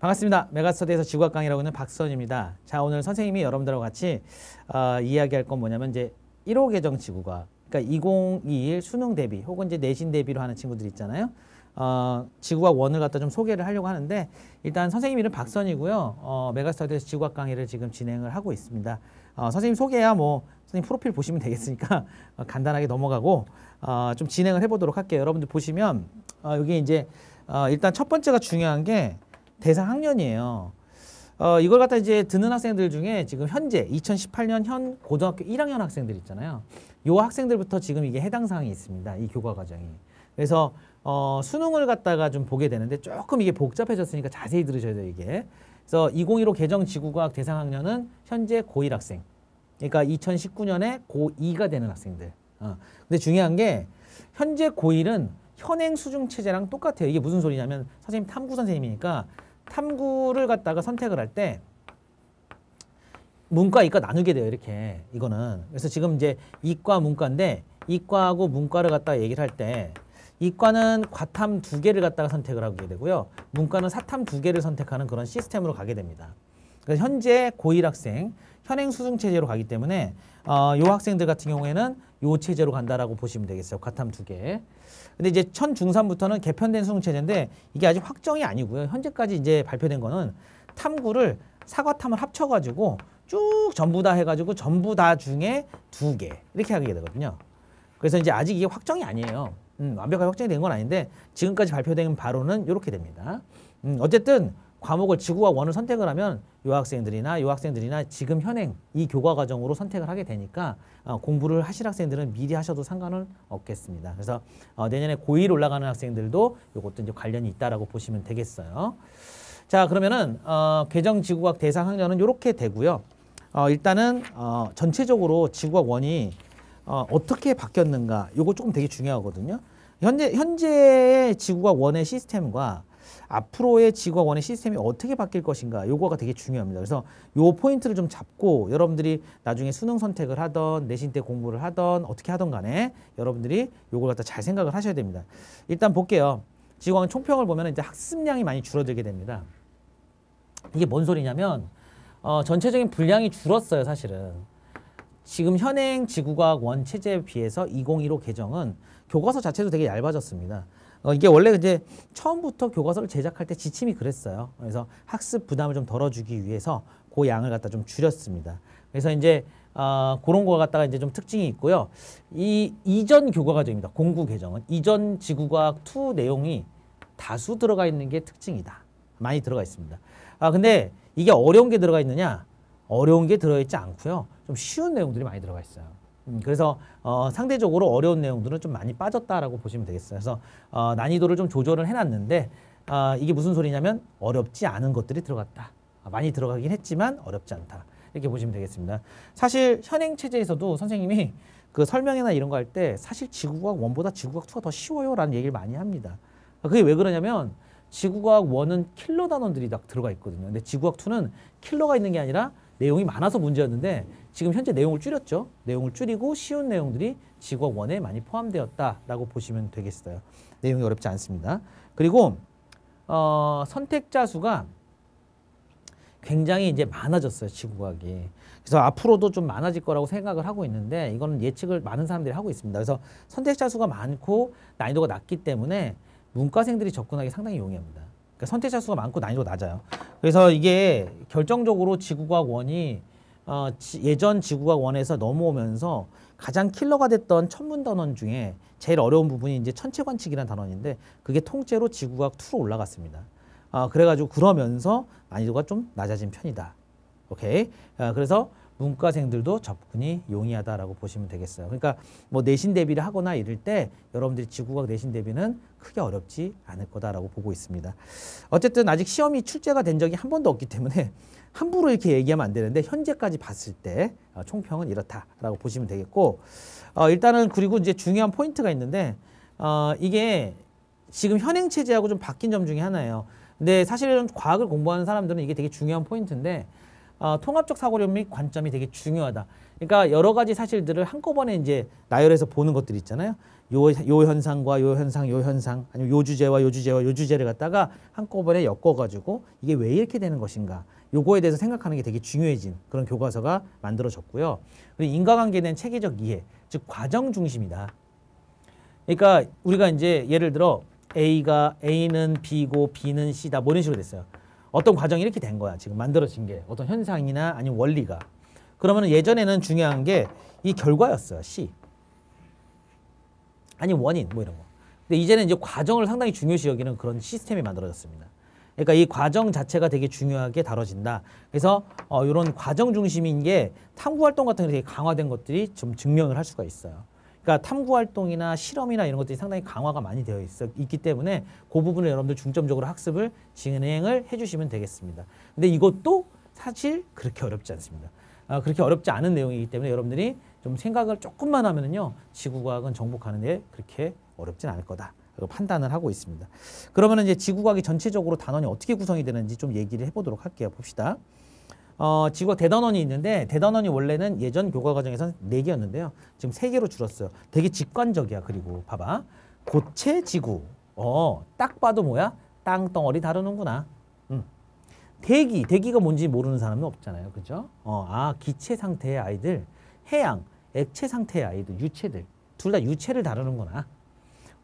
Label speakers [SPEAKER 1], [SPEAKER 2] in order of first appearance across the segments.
[SPEAKER 1] 반갑습니다. 메가스터디에서 지구학 강의라고 하는 박선입니다. 자, 오늘 선생님이 여러분들과 같이 어, 이야기할 건 뭐냐면 이제 1호 계정 지구가 그러니까 2021 수능 대비 혹은 이제 내신 대비로 하는 친구들 있잖아요. 어, 지구학 원을 갖다 좀 소개를 하려고 하는데 일단 선생님 이름 박선이고요. 어, 메가스터디에서 지구학 강의를 지금 진행을 하고 있습니다. 어, 선생님 소개야 뭐 선생님 프로필 보시면 되겠으니까 어, 간단하게 넘어가고 어, 좀 진행을 해보도록 할게요. 여러분들 보시면 어, 여기 이제 어, 일단 첫 번째가 중요한 게 대상 학년이에요. 어, 이걸 갖다 이제 듣는 학생들 중에 지금 현재 2018년 현 고등학교 1학년 학생들 있잖아요. 요 학생들부터 지금 이게 해당 사항이 있습니다. 이 교과 과정이. 그래서 어, 수능을 갖다가 좀 보게 되는데 조금 이게 복잡해졌으니까 자세히 들으셔야 돼요, 이게. 그래서 2015 개정 지구과학 대상 학년은 현재 고1 학생. 그러니까 2019년에 고2가 되는 학생들. 어. 근데 중요한 게 현재 고1은 현행 수중 체제랑 똑같아요. 이게 무슨 소리냐면 선생님 탐구 선생님이니까 탐구를 갖다가 선택을 할 때 문과 이과 나누게 돼요 이렇게 이거는 그래서 지금 이제 이과 문과인데 이과하고 문과를 갖다가 얘기를 할 때 이과는 과탐 두 개를 갖다가 선택을 하게 되고요 문과는 사탐 두 개를 선택하는 그런 시스템으로 가게 됩니다 그래서 현재 고1 학생 현행 수능 체제로 가기 때문에 어, 요 학생들 같은 경우에는 요 체제로 간다라고 보시면 되겠어요. 과탐 두 개. 근데 이제 천중산부터는 개편된 수능 체제인데 이게 아직 확정이 아니고요. 현재까지 이제 발표된 거는 탐구를 사과탐을 합쳐가지고 쭉 전부 다 해가지고 전부 다 중에 두개 이렇게 하게 되거든요. 그래서 이제 아직 이게 확정이 아니에요. 음, 완벽하게 확정이 된 건 아닌데 지금까지 발표된 바로는 이렇게 됩니다. 음, 어쨌든 과목을 지구와 원을 선택을 하면 유학생들이나 유학생들이나 지금 현행 이 교과 과정으로 선택을 하게 되니까 어, 공부를 하실 학생들은 미리 하셔도 상관은 없겠습니다. 그래서 어, 내년에 고1 올라가는 학생들도 이것도 이제 관련이 있다라고 보시면 되겠어요. 자 그러면은 어, 개정 지구학 대상 학년은 이렇게 되고요. 어, 일단은 어, 전체적으로 지구학 원이 어, 어떻게 바뀌었는가 이거 조금 되게 중요하거든요. 현재 현재의 지구학 원의 시스템과 앞으로의 지구학원의 시스템이 어떻게 바뀔 것인가 요거가 되게 중요합니다. 그래서 요 포인트를 좀 잡고 여러분들이 나중에 수능 선택을 하던 내신 때 공부를 하던 어떻게 하던 간에 여러분들이 요걸 갖다 잘 생각을 하셔야 됩니다. 일단 볼게요. 지구학원 총평을 보면 이제 학습량이 많이 줄어들게 됩니다. 이게 뭔 소리냐면 어, 전체적인 분량이 줄었어요 사실은. 지금 현행 지구과학원 체제에 비해서 2015 개정은 교과서 자체도 되게 얇아졌습니다. 어, 이게 원래 이제 처음부터 교과서를 제작할 때 지침이 그랬어요. 그래서 학습 부담을 좀 덜어주기 위해서 그 양을 갖다 좀 줄였습니다. 그래서 이제 어, 그런 거 갖다가 이제 좀 특징이 있고요. 이 이전 교과 과정입니다. 공구 개정은 이전 지구과학 2 내용이 다수 들어가 있는 게 특징이다. 많이 들어가 있습니다. 아 근데 이게 어려운 게 들어가 있느냐? 어려운 게 들어있지 않고요. 좀 쉬운 내용들이 많이 들어가 있어요. 음, 그래서 어, 상대적으로 어려운 내용들은 좀 많이 빠졌다라고 보시면 되겠어요. 그래서 어, 난이도를 좀 조절을 해놨는데 어, 이게 무슨 소리냐면 어렵지 않은 것들이 들어갔다. 아, 많이 들어가긴 했지만 어렵지 않다. 이렇게 보시면 되겠습니다. 사실 현행 체제에서도 선생님이 그설명이나 이런 거 할 때 사실 지구과학 1보다 지구과학 2가더 쉬워요라는 얘기를 많이 합니다. 아, 그게 왜 그러냐면 지구과학 1은 킬러 단원들이 딱 들어가 있거든요. 근데 지구과학 2는 킬러가 있는 게 아니라 내용이 많아서 문제였는데 지금 현재 내용을 줄였죠. 내용을 줄이고 쉬운 내용들이 직업 원에 많이 포함되었다라고 보시면 되겠어요. 내용이 어렵지 않습니다. 그리고 어, 선택자 수가 굉장히 이제 많아졌어요 지구과학이 그래서 앞으로도 좀 많아질 거라고 생각을 하고 있는데 이거는 예측을 많은 사람들이 하고 있습니다 그래서 선택자 수가 많고 난이도가 낮기 때문에 문과생들이 접근하기 상당히 용이합니다 그러니까 선택자 수가 많고 난이도가 낮아요. 그래서 이게 결정적으로 지구과학 원이 어, 지, 예전 지구과학 원에서 넘어오면서 가장 킬러가 됐던 천문 단원 중에 제일 어려운 부분이 이제 천체 관측이라는 단원인데 그게 통째로 지구과학 2로 올라갔습니다. 아, 그래가지고 그러면서 난이도가 좀 낮아진 편이다. 오케이. 아, 그래서 문과생들도 접근이 용이하다라고 보시면 되겠어요. 그러니까 뭐 내신 대비를 하거나 이럴 때 여러분들이 지구과학 내신 대비는 크게 어렵지 않을 거다라고 보고 있습니다. 어쨌든 아직 시험이 출제가 된 적이 한 번도 없기 때문에 함부로 이렇게 얘기하면 안 되는데 현재까지 봤을 때 어, 총평은 이렇다라고 보시면 되겠고 어, 일단은 그리고 이제 중요한 포인트가 있는데 어, 이게 지금 현행 체제하고 좀 바뀐 점 중에 하나예요. 근데 사실은 과학을 공부하는 사람들은 이게 되게 중요한 포인트인데 아, 통합적 사고력 및 관점이 되게 중요하다. 그러니까 여러 가지 사실들을 한꺼번에 이제 나열해서 보는 것들 있잖아요. 요, 요 현상과 요 현상, 요 현상, 아니면 요 주제와 요 주제와 요 주제를 갖다가 한꺼번에 엮어가지고 이게 왜 이렇게 되는 것인가. 요거에 대해서 생각하는 게 되게 중요해진 그런 교과서가 만들어졌고요. 그리고 인과관계에 체계적 이해, 즉 과정 중심이다. 그러니까 우리가 이제 예를 들어 A가 A는 B고 B는 C다. 뭐 이런 식으로 됐어요. 어떤 과정이 이렇게 된 거야. 지금 만들어진 게 어떤 현상이나 아니면 원리가. 그러면 예전에는 중요한 게 이 결과였어요. C. 아니 원인 뭐 이런 거. 근데 이제는 이제 과정을 상당히 중요시 여기는 그런 시스템이 만들어졌습니다. 그러니까 이 과정 자체가 되게 중요하게 다뤄진다. 그래서 어, 이런 과정 중심인 게 탐구 활동 같은 게 되게 강화된 것들이 좀 증명을 할 수가 있어요. 그러니까 탐구 활동이나 실험이나 이런 것들이 상당히 강화가 많이 되어 있어 있기 때문에 그 부분을 여러분들 중점적으로 학습을 진행을 해주시면 되겠습니다. 근데 이것도 사실 그렇게 어렵지 않습니다. 아, 그렇게 어렵지 않은 내용이기 때문에 여러분들이 좀 생각을 조금만 하면은요 지구과학은 정복하는 데 그렇게 어렵진 않을 거다. 판단을 하고 있습니다. 그러면 이제 지구과학이 전체적으로 단원이 어떻게 구성이 되는지 좀 얘기를 해보도록 할게요. 봅시다. 어, 지구학 대단원이 있는데 대단원이 원래는 예전 교과 과정에서는 4개였는데요. 지금 3개로 줄었어요. 되게 직관적이야. 그리고 봐봐. 고체 지구. 어, 딱 봐도 뭐야? 땅덩어리 다루는구나. 음. 대기, 대기가 뭔지 모르는 사람은 없잖아요. 그죠? 어, 아, 기체 상태의 아이들, 해양, 액체 상태의 아이들, 유체들. 둘 다 유체를 다루는구나.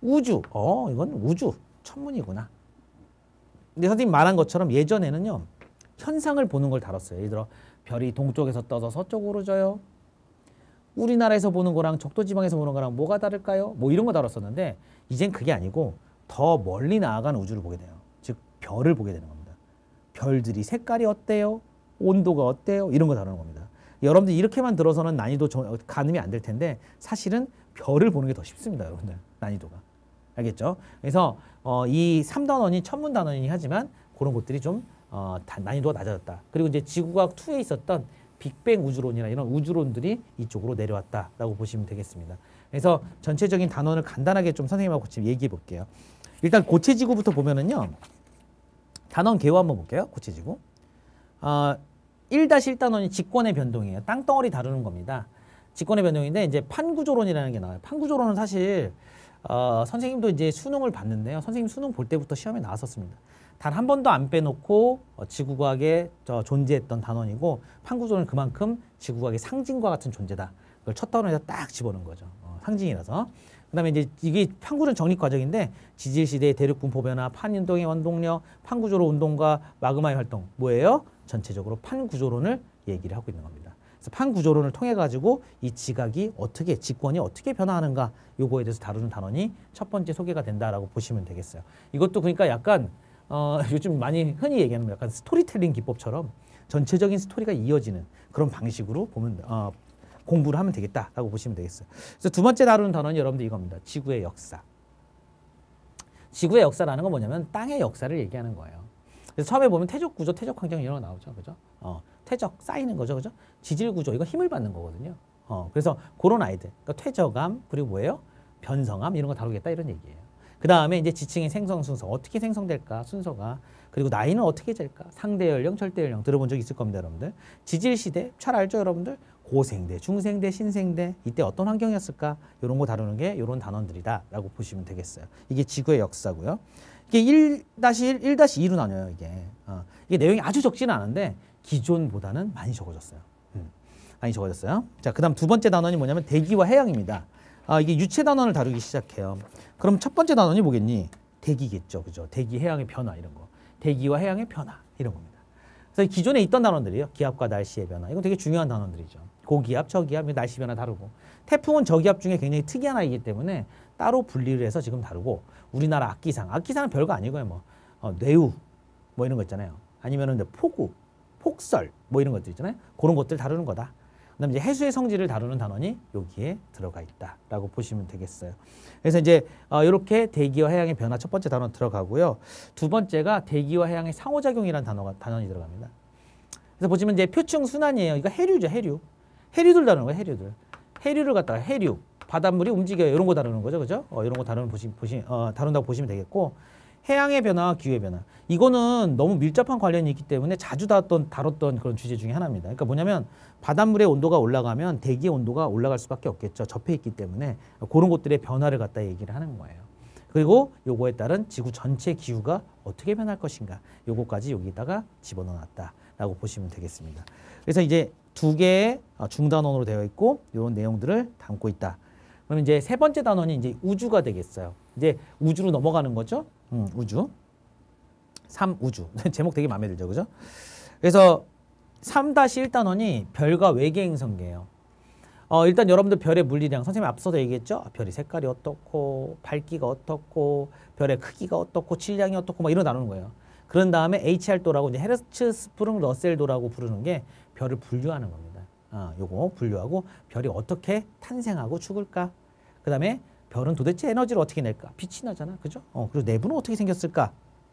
[SPEAKER 1] 우주, 어, 이건 우주, 천문이구나. 근데 선생님 말한 것처럼 예전에는요. 현상을 보는 걸 다뤘어요. 예를 들어 별이 동쪽에서 떠서 서쪽으로 져요. 우리나라에서 보는 거랑 적도지방에서 보는 거랑 뭐가 다를까요? 뭐 이런 거 다뤘었는데 이젠 그게 아니고 더 멀리 나아간 우주를 보게 돼요. 즉 별을 보게 되는 겁니다. 별들이 색깔이 어때요? 온도가 어때요? 이런 거 다루는 겁니다. 여러분들 이렇게만 들어서는 난이도 가늠이 안 될 텐데 사실은 별을 보는 게 더 쉽습니다. 여러분들 난이도가. 알겠죠? 그래서 어, 이 3단원이 천문단원이긴 하지만 그런 것들이 좀 어, 난이도가 낮아졌다. 그리고 이제 지구과학 2에 있었던 빅뱅 우주론이나 이런 우주론들이 이쪽으로 내려왔다라고 보시면 되겠습니다. 그래서 전체적인 단원을 간단하게 좀 선생님하고 지금 얘기해 볼게요. 일단 고체 지구부터 보면은요. 단원 개호 한번 볼게요. 고체 지구. 어, 1-1단원이 직권의 변동이에요. 땅덩어리 다루는 겁니다. 직권의 변동인데 이제 판구조론이라는 게 나와요. 판구조론은 사실 어, 선생님도 이제 수능을 봤는데요. 선생님 수능 볼 때부터 시험에 나왔었습니다. 단한 번도 안 빼놓고 어, 지구과학에 존재했던 단원이고 판구조는 그만큼 지구과학의 상징과 같은 존재다. 그걸 첫 단원에서 딱 집어넣은 거죠. 어, 상징이라서. 그다음에 이제 이게 판구조 정립 과정인데 지질 시대의 대륙 분포 변화, 판인동의 원동력, 판구조로 운동과 마그마의 활동 뭐예요? 전체적으로 판구조론을 얘기를 하고 있는 겁니다. 그래서 판구조론을 통해 가지고 이 지각이 어떻게 직권이 어떻게 변화하는가 요거에 대해서 다루는 단원이 첫 번째 소개가 된다라고 보시면 되겠어요. 이것도 그러니까 약간 어, 요즘 많이 흔히 얘기하는 약간 스토리텔링 기법처럼 전체적인 스토리가 이어지는 그런 방식으로 보면 어, 공부를 하면 되겠다라고 보시면 되겠어요. 그래서 두 번째 다루는 단어는 여러분들 이겁니다. 지구의 역사. 지구의 역사라는 건 뭐냐면 땅의 역사를 얘기하는 거예요. 그래서 처음에 보면 태적 구조, 태적 환경 이런 거 나오죠. 그죠? 어, 태적 쌓이는 거죠. 그죠? 지질 구조 이거 힘을 받는 거거든요. 어, 그래서 그런 아이들. 그러니까 퇴적암 그리고 뭐예요? 변성암 이런 거 다루겠다 이런 얘기예요. 그 다음에 이제 지층의 생성 순서, 어떻게 생성될까 순서가 그리고 나이는 어떻게 될까 상대 연령, 절대 연령 들어본 적 있을 겁니다, 여러분들. 지질 시대 잘 알죠, 여러분들? 고생대, 중생대, 신생대 이때 어떤 환경이었을까? 이런 거 다루는 게 이런 단원들이다라고 보시면 되겠어요. 이게 지구의 역사고요. 이게 1-1, 1-2로 나뉘어요, 이게. 어, 이게 내용이 아주 적지는 않은데 기존보다는 많이 적어졌어요. 음, 많이 적어졌어요. 자, 그다음 두 번째 단원이 뭐냐면 대기와 해양입니다. 아, 이게 유체 단원을 다루기 시작해요. 그럼 첫 번째 단원이 뭐겠니? 대기겠죠. 그죠? 대기 해양의 변화 이런 거. 대기와 해양의 변화 이런 겁니다. 그래서 기존에 있던 단원들이에요. 기압과 날씨의 변화. 이건 되게 중요한 단원들이죠. 고기압, 저기압, 날씨 변화 다루고. 태풍은 저기압 중에 굉장히 특이한 아이기 때문에 따로 분리를 해서 지금 다루고 우리나라 악기상, 악기상은 별거 아니고요. 뭐 어, 뇌우 뭐 이런 거 있잖아요. 아니면은 폭우, 폭설 뭐 이런 것들 있잖아요. 그런 것들 다루는 거다. 그다음 이제 해수의 성질을 다루는 단원이 여기에 들어가 있다라고 보시면 되겠어요. 그래서 이제 이렇게 어, 대기와 해양의 변화 첫 번째 단원 들어가고요. 두 번째가 대기와 해양의 상호작용이라는 단어가 단원이 들어갑니다. 그래서 보시면 이제 표층 순환이에요. 이거 해류죠, 해류. 해류들 다루는 거예요, 해류들. 해류를 갖다가 해류, 바닷물이 움직여요. 이런 거 다루는 거죠, 그죠? 어, 이런 거 다루는 보시, 보시, 어, 다룬다고 보시면 되겠고. 해양의 변화와 기후의 변화. 이거는 너무 밀접한 관련이 있기 때문에 자주 다뤘던, 다뤘던 그런 주제 중에 하나입니다. 그러니까 뭐냐면 바닷물의 온도가 올라가면 대기의 온도가 올라갈 수밖에 없겠죠. 접해 있기 때문에 그런 것들의 변화를 갖다 얘기를 하는 거예요. 그리고 요거에 따른 지구 전체 기후가 어떻게 변할 것인가 요거까지 여기다가 집어넣어놨다라고 보시면 되겠습니다. 그래서 이제 두 개의 아, 중단원으로 되어 있고 이런 내용들을 담고 있다. 그러면 이제 세 번째 단원이 이제 우주가 되겠어요. 이제 우주로 넘어가는 거죠. 음, 우주. 3 우주. 제목 되게 마음에 들죠. 그죠? 그래서 3-1단원이 별과 외계행 성계예요. 어, 일단 여러분들 별의 물리량 선생님 앞서서 얘기했죠. 아, 별의 색깔이 어떻고 밝기가 어떻고 별의 크기가 어떻고 질량이 어떻고 막 이런 나누는 거예요. 그런 다음에 HR도라고 이제 헤르츠스프룽 러셀도라고 부르는 게 별을 분류하는 겁니다. 아, 요거 분류하고 별이 어떻게 탄생하고 죽을까? 그다음에 별은 도대체 에너지를 어떻게 낼까? 빛이 나잖아. 그죠? 어, 그리고 내부는 어떻게 생겼을까?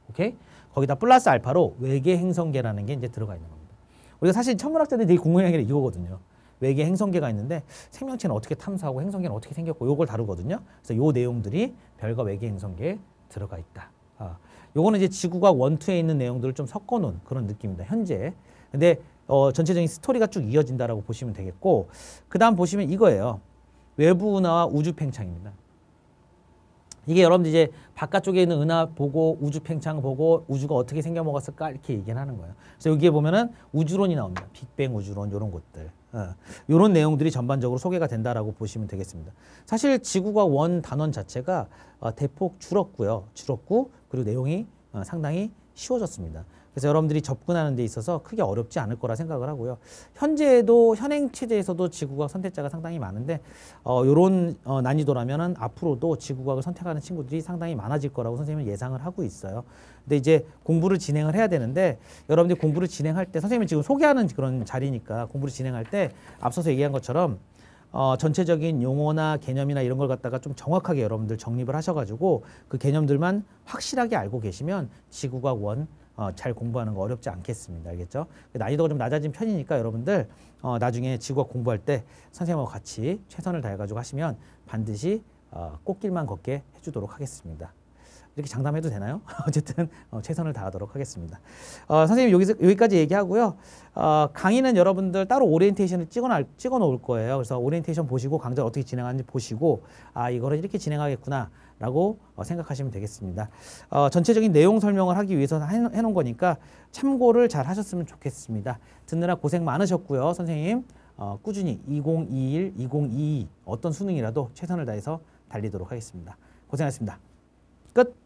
[SPEAKER 1] 오케이? 거기다 플러스 알파로 외계 행성계라는 게 이제 들어가 있는 겁니다. 우리가 사실 천문학자들이 되게 궁금해하는 게 이거거든요. 외계 행성계가 있는데 생명체는 어떻게 탐사하고 행성계는 어떻게 생겼고 요걸 다루거든요. 그래서 요 내용들이 별과 외계 행성계에 들어가 있다. 아, 요거는 이제 지구과학 원투에 있는 내용들을 좀 섞어 놓은 그런 느낌입니다. 현재. 근데 어, 전체적인 스토리가 쭉 이어진다라고 보시면 되겠고 그다음 보시면 이거예요. 외부 운하와 우주 팽창입니다. 이게 여러분들 이제 바깥쪽에 있는 은하 보고 우주 팽창 보고 우주가 어떻게 생겨 먹었을까 이렇게 얘기를 하는 거예요. 그래서 여기에 보면은 우주론이 나옵니다. 빅뱅 우주론 이런 것들. 이런 어. 내용들이 전반적으로 소개가 된다라고 보시면 되겠습니다. 사실 지구가 원 단원 자체가 어, 대폭 줄었고요. 줄었고 그리고 내용이 어, 상당히 쉬워졌습니다. 그래서 여러분들이 접근하는 데 있어서 크게 어렵지 않을 거라 생각을 하고요. 현재도 에 현행 체제에서도 지구과학 선택자가 상당히 많은데 어, 이런 어, 난이도라면은 앞으로도 지구과학을 선택하는 친구들이 상당히 많아질 거라고 선생님은 예상을 하고 있어요. 근데 이제 공부를 진행을 해야 되는데 여러분들이 공부를 진행할 때선생님이 지금 소개하는 그런 자리니까 공부를 진행할 때 앞서서 얘기한 것처럼 어, 전체적인 용어나 개념이나 이런 걸 갖다가 좀 정확하게 여러분들 정립을 하셔가지고 그 개념들만 확실하게 알고 계시면 지구과학 원 어, 잘 공부하는 거 어렵지 않겠습니다. 알겠죠? 그 난이도가 좀 낮아진 편이니까 여러분들 어, 나중에 지구학 공부할 때 선생님하고 같이 최선을 다해가지고 하시면 반드시 어, 꽃길만 걷게 해주도록 하겠습니다. 이렇게 장담해도 되나요? 어쨌든 어, 최선을 다하도록 하겠습니다. 어, 선생님 여기서 여기까지 얘기하고요. 어, 강의는 여러분들 따로 오리엔테이션을 찍어놔, 찍어 놓을 거예요. 그래서 오리엔테이션 보시고 강좌 어떻게 진행하는지 보시고 아 이거를 이렇게 진행하겠구나라고 어, 생각하시면 되겠습니다. 어, 전체적인 내용 설명을 하기 위해서 해놓은 거니까 참고를 잘 하셨으면 좋겠습니다. 듣느라 고생 많으셨고요, 선생님. 어, 꾸준히 2021, 2022 어떤 수능이라도 최선을 다해서 달리도록 하겠습니다. 고생하셨습니다. 끝!